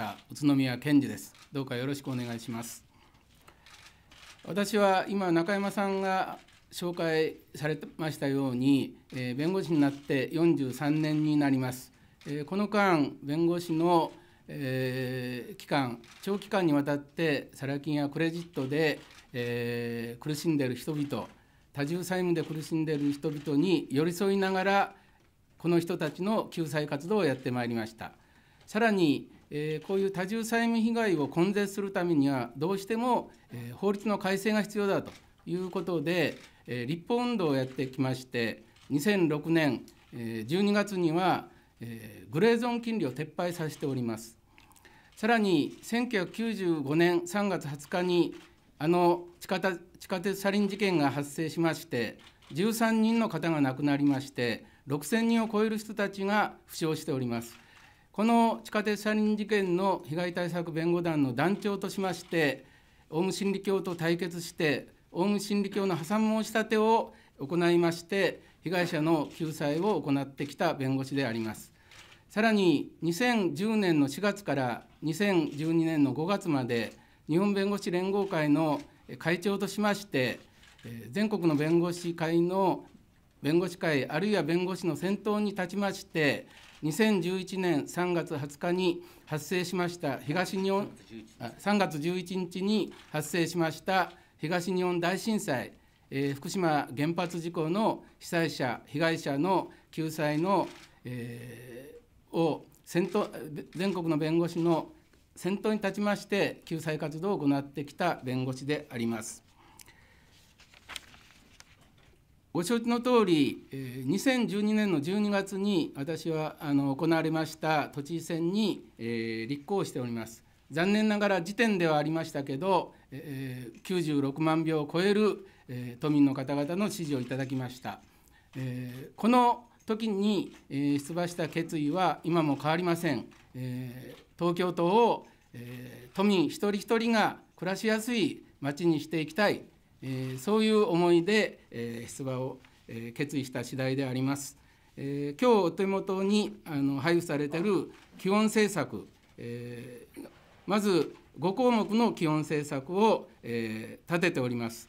した宇都宮健二ですどうかよろしくお願いします私は今中山さんが紹介されてましたように、えー、弁護士になって43年になります、えー、この間弁護士の、えー、期間長期間にわたってサラ金やクレジットで、え苦しんでいる人々多重債務で苦しんでいる人々に寄り添いながらこの人たちの救済活動をやってまいりましたさらにえー、こういう多重債務被害を根絶するためにはどうしても、えー、法律の改正が必要だということで、えー、立法運動をやってきまして2006年、えー、12月には、えー、グレーゾーン金利を撤廃させておりますさらに1995年3月20日にあの地下地下鉄サリン事件が発生しまして13人の方が亡くなりまして6000人を超える人たちが負傷しております。この地下鉄車輪事件の被害対策弁護団の団長としましてオウム真理教と対決してオウム真理教の破産申し立てを行いまして被害者の救済を行ってきた弁護士でありますさらに2010年の4月から2012年の5月まで日本弁護士連合会の会長としまして全国の弁護士会の弁護士会あるいは弁護士の先頭に立ちまして2011年3月20日に発生しました東日本3月11日に発生しました東日本大震災、えー、福島原発事故の被災者被害者の救済の、えー、を先頭全国の弁護士の先頭に立ちまして救済活動を行ってきた弁護士であります。ご承知の通り、2012年の12月に私はあの行われました都知事選に、え立候補しております。残念ながら時点ではありましたけど、えー、96万票を超える、え都民の方々の支持をいただきました。えこの時に、え出馬した決意は今も変わりません。え東京都を、え都民一人一人が暮らしやすい町にしていきたいえー、そういう思いで、えー、出馬を、えー、決意した次第であります。えー、今日お手元にあの配布されている基本政策、えー、まず5項目の基本政策を、えー、立てております。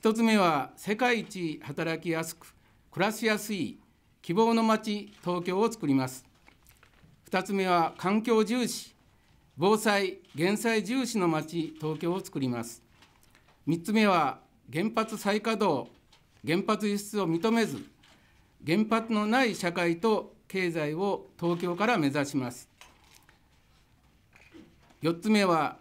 1つ目は世界一働きやすく暮らしやすい希望の街東京を作ります。2つ目は環境重視防災・減災重視の街東京を作ります。3つ目は原発再稼働原発輸出を認めず原発のない社会と経済を東京から目指します4つ目は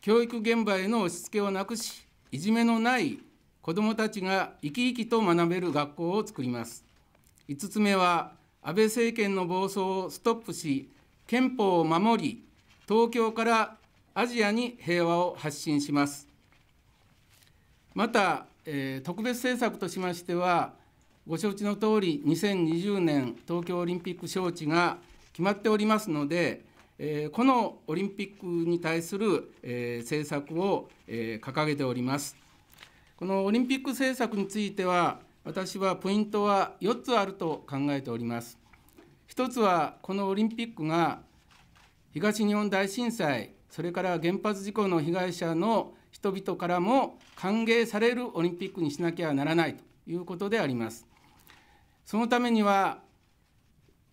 教育現場への押し付けをなくしいじめのない子どもたちが生き生きと学べる学校を作ります5つ目は安倍政権の暴走をストップし憲法を守り東京からアジアに平和を発信しますまた、えー、特別政策としましてはご承知の通り2020年東京オリンピック招致が決まっておりますので、えー、このオリンピックに対する、えー、政策を、えー、掲げておりますこのオリンピック政策については私はポイントは4つあると考えております1つはこのオリンピックが東日本大震災それから原発事故の被害者の人々からも歓迎されるオリンピックにしなきゃならないということであります。そのためには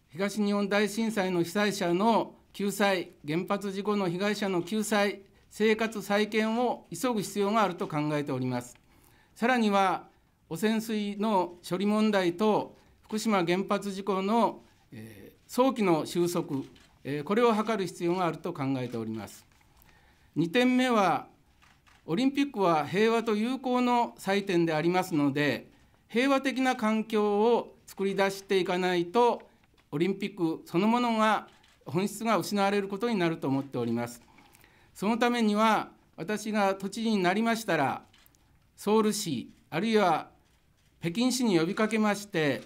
東日本大震災の被災者の救済、原発事故の被害者の救済、生活再建を急ぐ必要があると考えております。さらには汚染水の処理問題と福島原発事故の早期の収束、これを図る必要があると考えております。2点目はオリンピックは平和と友好の祭典でありますので平和的な環境を作り出していかないとオリンピックそのものが本質が失われることになると思っておりますそのためには私が都知事になりましたらソウル市あるいは北京市に呼びかけまして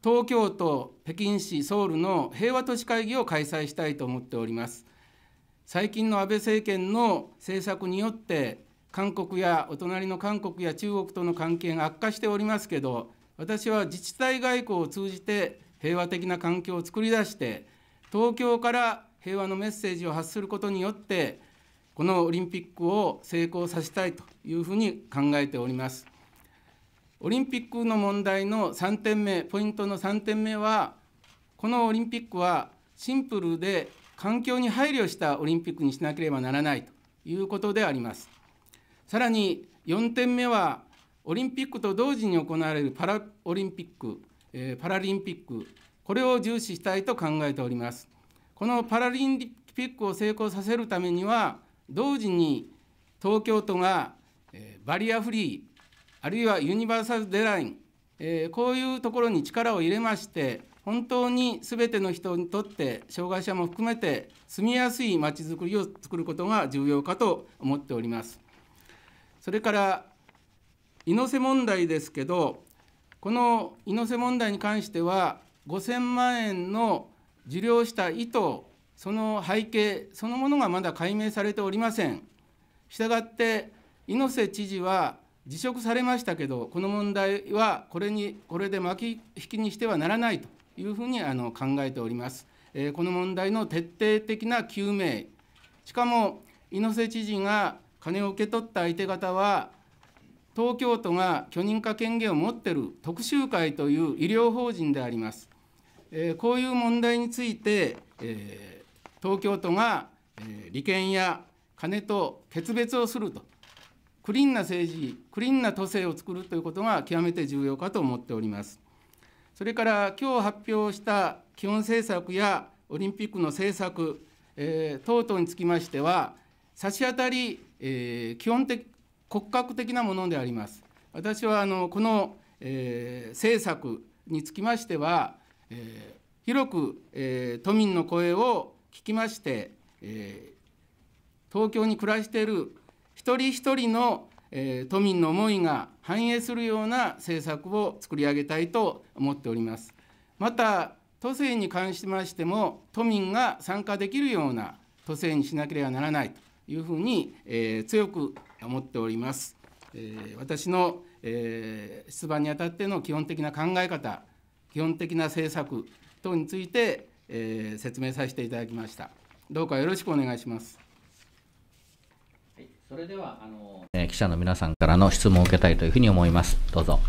東京都北京市ソウルの平和都市会議を開催したいと思っております最近の安倍政権の政策によって韓国やお隣の韓国や中国との関係が悪化しておりますけど私は自治体外交を通じて平和的な環境を作り出して東京から平和のメッセージを発することによってこのオリンピックを成功させたいというふうに考えております。オリンピックの問題の3点目ポイントの3点目はこのオリンピックはシンプルで環境に配慮したオリンピックにしなければならないということであります。さらに4点目は、オリンピックと同時に行われるパラオリンピック、えパラリンピック、これを重視したいと考えております。このパラリンピックを成功させるためには、同時に東京都がえバリアフリー、あるいはユニバーサルデザイン、えこういうところに力を入れまして、本当にすべての人にとって障害者も含めて住みやすいまちづくりを作ることが重要かと思っております。それから猪瀬問題ですけどこの猪瀬問題に関しては5000万円の受領した意図その背景そのものがまだ解明されておりません。したがって猪瀬知事は辞職されましたけどこの問題はこれにこれで巻き引きにしてはならないというふうにあの考えております。えこの問題の徹底的な究明、しかも猪瀬知事が金を受け取った相手方は、東京都が許認可権限を持っている特集会という医療法人であります。えこういう問題について、え東京都が、え利権や金と決別をすると、クリーンな政治、クリーンな都政を作るということが極めて重要かと思っております。それから今日発表した基本政策やオリンピックの政策、えー、等々につきましては、差し当たり、えー、基本的骨格的なものであります。私はあのこの、えー、政策につきましては、え広く、え都民の声を聞きまして、え東京に暮らしている一人一人のえー、都民の思いが反映するような政策を作り上げたいと思っております。また都政に関しましても都民が参加できるような都政にしなければならないというふうに、えー、強く思っております。えー、私の、え出馬にあたっての基本的な考え方基本的な政策等について、え説明させていただきました。どうかよろしくお願いします。それではあの、え記者の皆さんからの質問を受けたいというふうに思います。どうぞ。